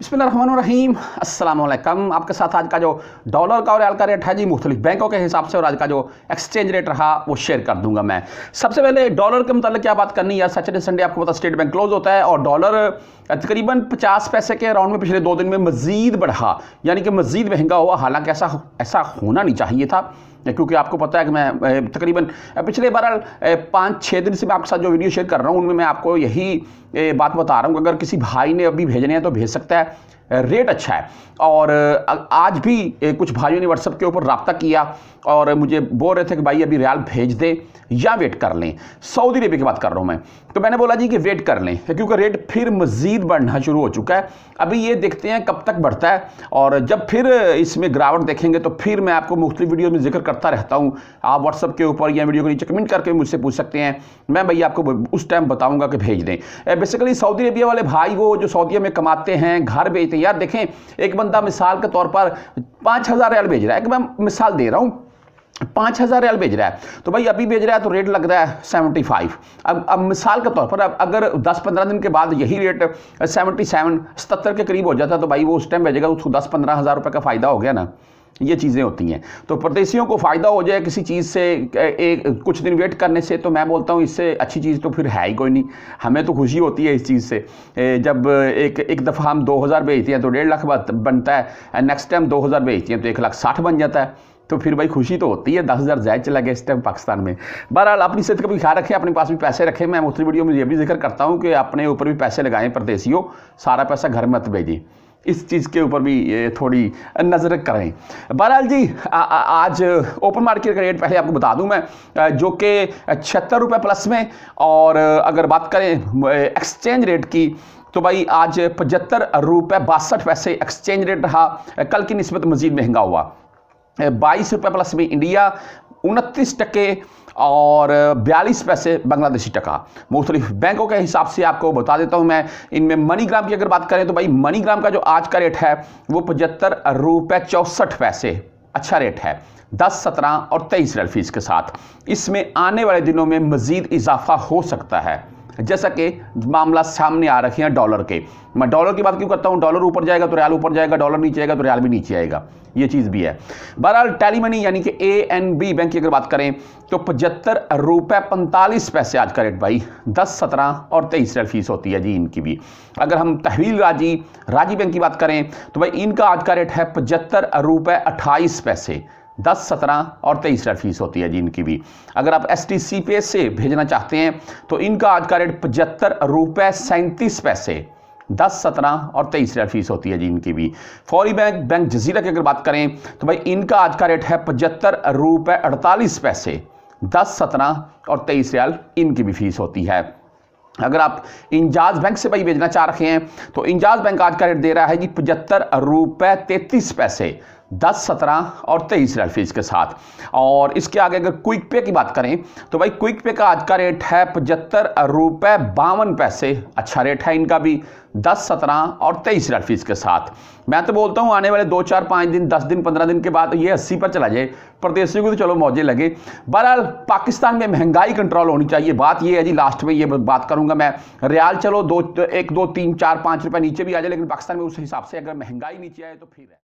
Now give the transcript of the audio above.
अस्सलाम अल्लाम आपके साथ आज का जो डॉलर का और रियाल का रेट है जी मुख्तलिफ बैंकों के हिसाब से और आज का जो एक्सचेंज रेट रहा वो शेयर कर दूंगा मैं सबसे पहले डॉलर के मतलब क्या बात करनी है सैटरडे संडे आपको पता स्टेट बैंक क्लोज होता है और डॉलर तकरीबन पचास पैसे के अराउंड में पिछले दो दिन में मजीद बढ़ा यानी कि मजीद महंगा हुआ हालांकि ऐसा ऐसा होना नहीं चाहिए था क्योंकि आपको पता है कि मैं तकरीबन पिछले बार पाँच छः दिन से मैं आपके साथ जो वीडियो शेयर कर रहा हूँ उनमें मैं आपको यही बात बता रहा हूँ अगर किसी भाई ने अभी भेजने हैं तो भेज सकता है रेट अच्छा है और आज भी कुछ भाइयों ने व्हाट्सअप के ऊपर रबता किया और मुझे बोल रहे थे कि भाई अभी रियाल भेज दें या वेट कर लें सऊदी अरबिया की बात कर रहा हूँ मैं तो मैंने बोला जी कि वेट कर लें क्योंकि रेट फिर मज़ीद बढ़ना शुरू हो चुका है अभी ये देखते हैं कब तक बढ़ता है और जब फिर इसमें गिरावट देखेंगे तो फिर मैं आपको मुख्तु वीडियो में जिक्र करता रहता हूँ आप व्हाट्सअप के ऊपर या वीडियो के नीचे कमेंट करके मुझसे पूछ सकते हैं मैं भाई आपको उस टाइम बताऊँगा कि भेज दें बेसिकली सऊदी अरबिया वाले भाई वो जो सऊदी में कमाते हैं घर बेचते हैं यार देखें एक बंदा मिसाल के तौर पर पाँच हज़ार रियाल भेज रहा है एक मैं मिसाल दे रहा हूँ पाँच हज़ार रियाल भेज रहा है तो भाई अभी भेज रहा है तो रेट लग रहा है सेवेंटी फाइव अब अब मिसाल के तौर पर अब अगर दस पंद्रह दिन के बाद यही रेट सेवेंटी सेवन सतर के करीब हो जाता तो भाई वो उस टाइम भेजेगा उसको दस पंद्रह हज़ार रुपये का फ़ायदा हो गया ना ये चीज़ें होती हैं तो परदेशियों को फ़ायदा हो जाए किसी चीज़ से एक कुछ दिन वेट करने से तो मैं बोलता हूँ इससे अच्छी चीज़ तो फिर है ही कोई नहीं हमें तो खुशी होती है इस चीज़ से जब एक एक दफ़ा हम दो हज़ार भेजते हैं तो डेढ़ लाख बनता है नेक्स्ट टाइम दो हज़ार भेजते हैं तो एक लाख साठ बन जाता है तो फिर भाई खुशी तो होती है दस हज़ार जायद चला गया इस टाइम पाकिस्तान में बहरहाल अपनी सेहत का भी ख्याल रखें अपने पास भी पैसे रखें मैं मुख्तु वीडियो में ये भी जिक्र करता हूँ कि अपने ऊपर भी पैसे लगाएं परदेसियों सारा पैसा घर मत भेजें इस चीज़ के ऊपर भी थोड़ी नज़र करें बहरहाल जी आ, आ, आज ओपन मार्केट का रेट पहले आपको बता दूं मैं जो कि छिहत्तर रुपये प्लस में और अगर बात करें एक्सचेंज रेट की तो भाई आज पचहत्तर रुपये बासठ पैसे एक्सचेंज रेट रहा कल की नस्बत मजीद महंगा हुआ बाईस रुपये प्लस में इंडिया उनतीस टके और बयालीस पैसे बांग्लादेशी टका मुख्तलिफ बैंकों के हिसाब से आपको बता देता हूँ मैं इनमें मनीग्राम की अगर बात करें तो भाई मनीग्राम का जो आज का रेट है वो पचहत्तर रुपये चौंसठ पैसे अच्छा रेट है दस सत्रह और तेईस रेल फीस के साथ इसमें आने वाले दिनों में मज़ीद इजाफा हो सकता है जैसा कि मामला सामने आ रखे हैं डॉलर के मैं डॉलर की बात क्यों करता हूँ डॉलर ऊपर जाएगा तो रियाल ऊपर जाएगा डॉलर नीचे आएगा तो रियाल भी नीचे आएगा ये चीज़ भी है बहरहाल टेलीमनी यानी कि ए एन बी बैंक की अगर बात करें तो पचहत्तर रुपए पैंतालीस पैसे आज का रेट भाई दस सत्रह और तेईस फीस होती है जी इनकी भी अगर हम तहवील राजी राजी बैंक की बात करें तो भाई इनका आज का रेट है पचहत्तर रुपए अट्ठाईस पैसे दस सत्रह और तेईस फीस होती है जी इनकी भी अगर आप एस टी सी पे से भेजना चाहते हैं तो इनका आज का रेट पचहत्तर रुपये सैंतीस पैसे दस सत्रह और तेईस फीस होती है जी इनकी भी फौरी बैंक बैंक जजीरा की अगर बात करें तो भाई इनका आज का रेट है पचहत्तर रुपये अड़तालीस पैसे दस सत्रह और तेईस रियाल इनकी भी फीस होती है अगर आप इंजाज बैंक से भाई भेजना चाह रहे हैं तो इंजाज बैंक आज का रेट दे रहा है जी पचहत्तर रुपये तैतीस पैसे दस सत्रह और तेईस रेल फीस के साथ और इसके आगे अगर क्विक पे की बात करें तो भाई क्विक पे का आज का रेट है पचहत्तर रुपये बावन पैसे अच्छा रेट है इनका भी दस सत्रह और तेईस रेल फीस के साथ मैं तो बोलता हूँ आने वाले दो चार पाँच दिन दस दिन पंद्रह दिन के बाद तो ये अस्सी पर चला जाए प्रदेशियों को तो चलो मौजे लगे बहरहाल पाकिस्तान में महंगाई कंट्रोल होनी चाहिए बात ये है जी लास्ट में ये बात करूँगा मैं रियाल चलो दो एक दो तीन चार पाँच रुपये नीचे भी आ जाए लेकिन पाकिस्तान में उस हिसाब से अगर महंगाई नीचे आए तो फिर है